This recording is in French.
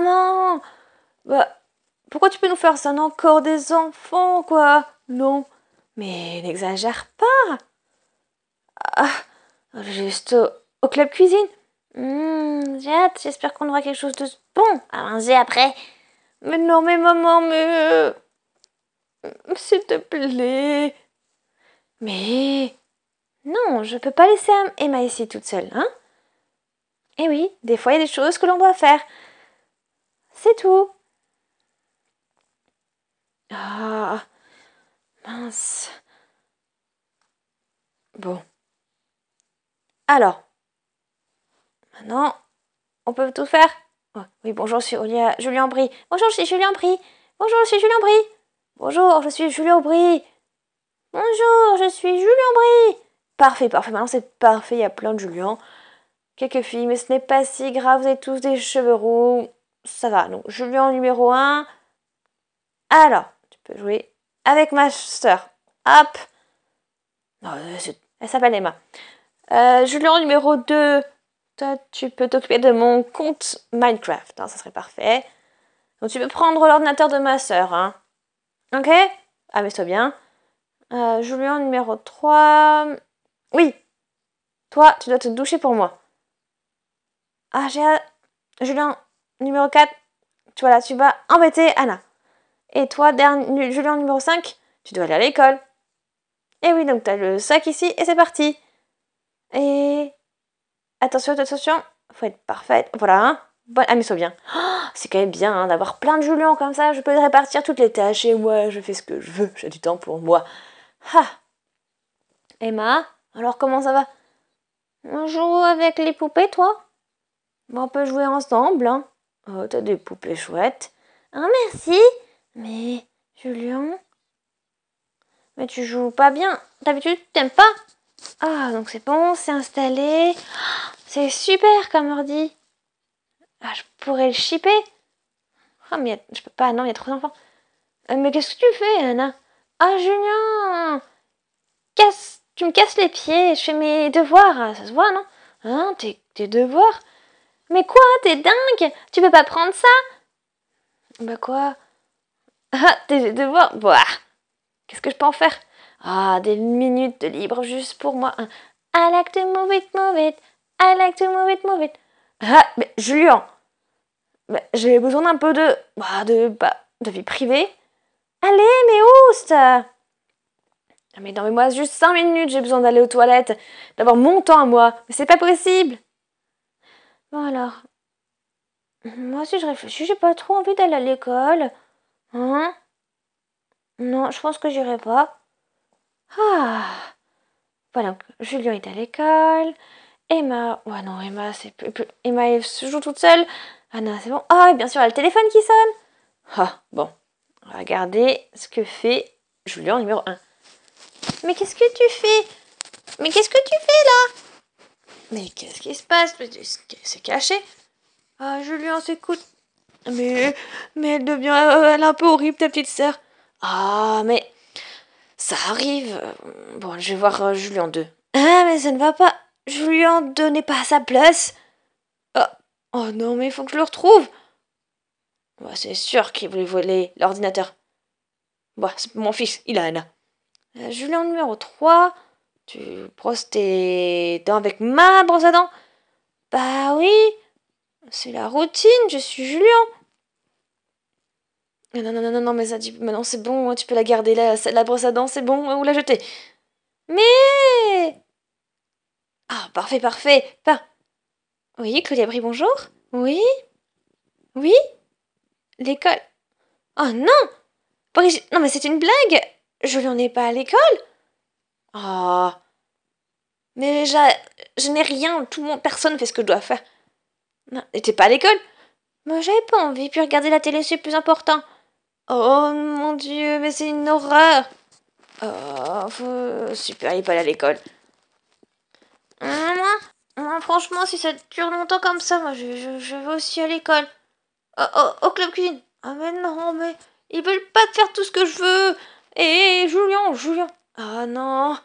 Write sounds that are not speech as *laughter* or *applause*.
maman Bah, pourquoi tu peux nous faire ça On a encore des enfants, quoi Non, mais n'exagère pas Ah, juste au, club cuisine hmm, j'ai hâte, j'espère qu'on aura quelque chose de bon à manger après. Mais non, mais maman, mais. Euh, s'il te plaît. Mais. Non, je peux pas laisser Emma ici toute seule, hein Eh oui, des fois il y a des choses que l'on doit faire. C'est tout. Ah, mince. Bon. Alors, maintenant, on peut tout faire Oui, bonjour, je suis Julien Brie. Bonjour, je suis Julien Brie. Bonjour, je suis Julien Brie. Bonjour, je suis Julien Brie. Bonjour, je suis Julien Brie. Parfait, parfait. Maintenant, c'est parfait. Il y a plein de Julien. Quelques filles, mais ce n'est pas si grave. Vous avez tous des cheveux roux ça va. Donc Julien, en numéro 1. Alors, tu peux jouer avec ma sœur. Hop. Non, euh, elle s'appelle Emma. Euh, Julien, en numéro 2. Toi, tu peux t'occuper de mon compte Minecraft. Hein, ça serait parfait. Donc tu peux prendre l'ordinateur de ma soeur hein. Ok Ah, mais sois bien. Euh, Julien, numéro 3. Oui. Toi, tu dois te doucher pour moi. Ah, j'ai... Julien, Numéro 4, tu, là tu vas embêter Anna. Et toi, dernier, Julien numéro 5, tu dois aller à l'école. Et oui, donc tu as le sac ici et c'est parti. Et attention, attention, faut être parfaite. Voilà, hein bon, ah, mais toi bien. Oh, c'est quand même bien hein, d'avoir plein de Julien comme ça, je peux répartir toutes les tâches et moi, je fais ce que je veux, j'ai du temps pour moi. Ha Emma, alors comment ça va On joue avec les poupées, toi On peut jouer ensemble, hein Oh, t'as des poupées chouettes. Oh, merci. Mais, Julien. Mais tu joues pas bien. D'habitude, t'aimes pas. Ah, donc c'est bon, c'est installé. *gasps* C'est super comme ordi. Ah, je pourrais le shipper. Ah, mais je peux pas, non, il y a trop d'enfants. Euh, mais qu'est-ce que tu fais, Anna Ah, Julien Casse... Tu me casses les pieds, je fais mes devoirs. Ah, ça se voit, non Hein, tes devoirs mais quoi, t'es dingue Tu peux pas prendre ça Bah quoi *laughs* Ah, tes devoirs Qu'est-ce que je peux en faire Ah, des minutes de libre juste pour moi. I like to move it, move it. I like to move it, move it. Ah, mais Julien J'ai besoin d'un peu de... Bah, de... Bah, de vie privée. Allez, mais oust ah, Mais non, mais moi, juste 5 minutes, j'ai besoin d'aller aux toilettes, d'avoir mon temps à moi. Mais c'est pas possible Bon alors, moi si je réfléchis, j'ai pas trop envie d'aller à l'école. Hein Non, je pense que j'irai pas. Ah Voilà, Julien est à l'école. Emma, ouais non, Emma, c'est plus, Emma, elle se joue toute seule. Ah non, c'est bon. Ah, bien sûr, elle a le téléphone qui sonne. Ah, bon. Regardez ce que fait Julien numéro 1. Mais qu'est-ce que tu fais Mais qu'est-ce que tu fais là mais qu'est-ce qui se passe C'est caché. Ah, Julien, s'écoute. Mais, mais elle devient euh, un peu horrible, ta petite sœur. Ah, mais ça arrive. Bon, je vais voir euh, Julien 2. Ah, mais ça ne va pas. Julien 2 n'est pas à sa place. Ah, oh, non, mais il faut que je le retrouve. Bah, c'est sûr qu'il voulait voler l'ordinateur. Bah, c'est mon fils, il a Anna. Euh, Julien numéro 3. Tu brosses tes dents avec ma brosse à dents Bah oui C'est la routine, je suis Julien Non, non, non, non, non, mais ça, dit maintenant c'est bon, hein, tu peux la garder, là, la brosse à dents, c'est bon, hein, ou la jeter Mais Ah, parfait, parfait Par... Oui, Brie, bonjour Oui Oui L'école Oh non non mais c'est une blague Je lui ai pas à l'école Oh mais je n'ai rien, tout le monde, personne fait ce que je dois faire. T'es pas à l'école Moi, j'avais pas envie, puis regarder la télé, c'est plus important. Oh mon dieu, mais c'est une horreur Oh, faut... super, il est pas à l'école. Moi, franchement, si ça dure longtemps comme ça, moi, je, je, vais aussi à l'école. Oh, oh, au club cuisine. Ah, mais non, mais ils veulent pas faire tout ce que je veux. Et Julien, Julien. Ah, non.